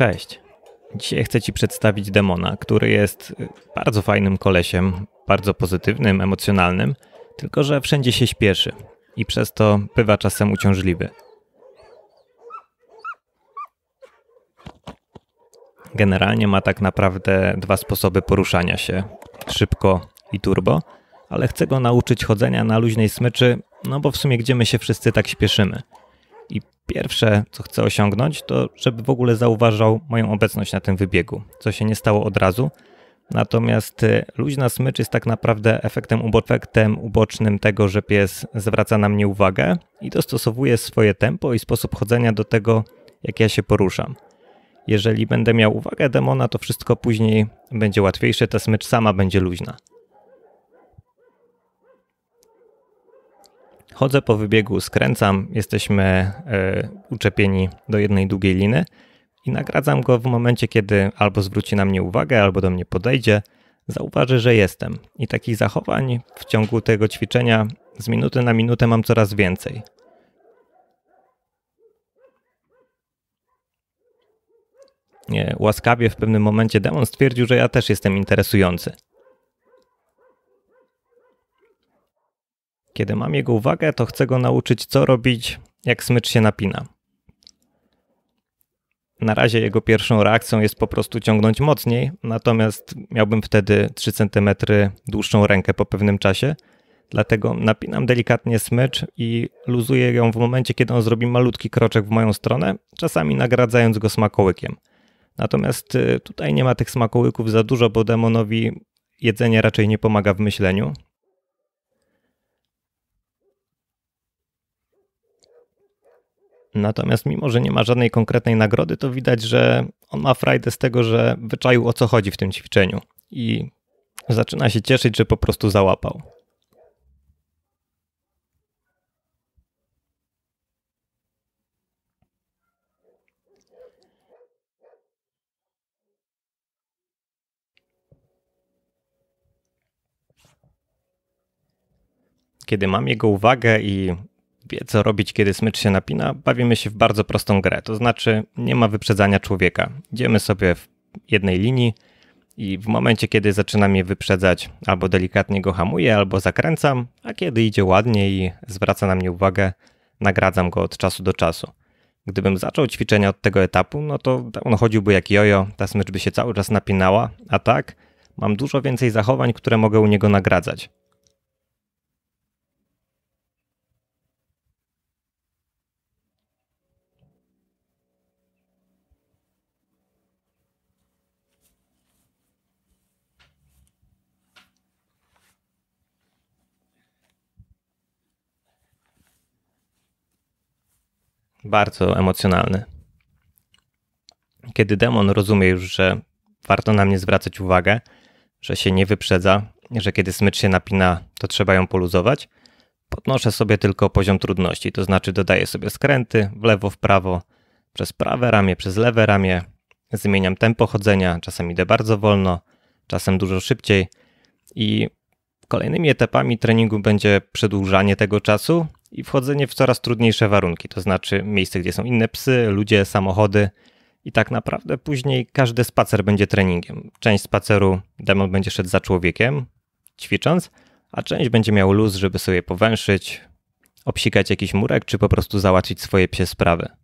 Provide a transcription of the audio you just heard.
Cześć. Dzisiaj chcę Ci przedstawić demona, który jest y, bardzo fajnym kolesiem, bardzo pozytywnym, emocjonalnym, tylko że wszędzie się śpieszy i przez to bywa czasem uciążliwy. Generalnie ma tak naprawdę dwa sposoby poruszania się: szybko i turbo, ale chcę go nauczyć chodzenia na luźnej smyczy, no bo w sumie gdzie my się wszyscy tak śpieszymy. Pierwsze, co chcę osiągnąć, to żeby w ogóle zauważał moją obecność na tym wybiegu, co się nie stało od razu. Natomiast y, luźna smycz jest tak naprawdę efektem, efektem ubocznym tego, że pies zwraca na mnie uwagę i dostosowuje swoje tempo i sposób chodzenia do tego, jak ja się poruszam. Jeżeli będę miał uwagę demona, to wszystko później będzie łatwiejsze, ta smycz sama będzie luźna. Chodzę po wybiegu, skręcam, jesteśmy e, uczepieni do jednej długiej liny i nagradzam go w momencie, kiedy albo zwróci na mnie uwagę, albo do mnie podejdzie, zauważy, że jestem. I takich zachowań w ciągu tego ćwiczenia z minuty na minutę mam coraz więcej. Nie, łaskawie w pewnym momencie demon stwierdził, że ja też jestem interesujący. Kiedy mam jego uwagę, to chcę go nauczyć, co robić, jak smycz się napina. Na razie jego pierwszą reakcją jest po prostu ciągnąć mocniej, natomiast miałbym wtedy 3 cm dłuższą rękę po pewnym czasie. Dlatego napinam delikatnie smycz i luzuję ją w momencie, kiedy on zrobi malutki kroczek w moją stronę, czasami nagradzając go smakołykiem. Natomiast y, tutaj nie ma tych smakołyków za dużo, bo demonowi jedzenie raczej nie pomaga w myśleniu, Natomiast mimo, że nie ma żadnej konkretnej nagrody, to widać, że on ma frajdę z tego, że wyczaił o co chodzi w tym ćwiczeniu i zaczyna się cieszyć, że po prostu załapał. Kiedy mam jego uwagę i wie, co robić, kiedy smycz się napina, bawimy się w bardzo prostą grę. To znaczy, nie ma wyprzedzania człowieka. Idziemy sobie w jednej linii i w momencie, kiedy zaczynam je wyprzedzać, albo delikatnie go hamuję, albo zakręcam, a kiedy idzie ładnie i zwraca na mnie uwagę, nagradzam go od czasu do czasu. Gdybym zaczął ćwiczenia od tego etapu, no to on chodziłby jak jojo, ta smycz by się cały czas napinała, a tak mam dużo więcej zachowań, które mogę u niego nagradzać. bardzo emocjonalny. Kiedy demon rozumie już, że warto na mnie zwracać uwagę, że się nie wyprzedza, że kiedy smycz się napina, to trzeba ją poluzować, podnoszę sobie tylko poziom trudności, to znaczy dodaję sobie skręty w lewo, w prawo, przez prawe ramię, przez lewe ramię, zmieniam tempo chodzenia, czasem idę bardzo wolno, czasem dużo szybciej i kolejnymi etapami treningu będzie przedłużanie tego czasu i wchodzenie w coraz trudniejsze warunki, to znaczy miejsce, gdzie są inne psy, ludzie, samochody. I tak naprawdę później każdy spacer będzie treningiem. Część spaceru demon będzie szedł za człowiekiem, ćwicząc, a część będzie miał luz, żeby sobie powęszyć, obsikać jakiś murek, czy po prostu załatwić swoje psie sprawy.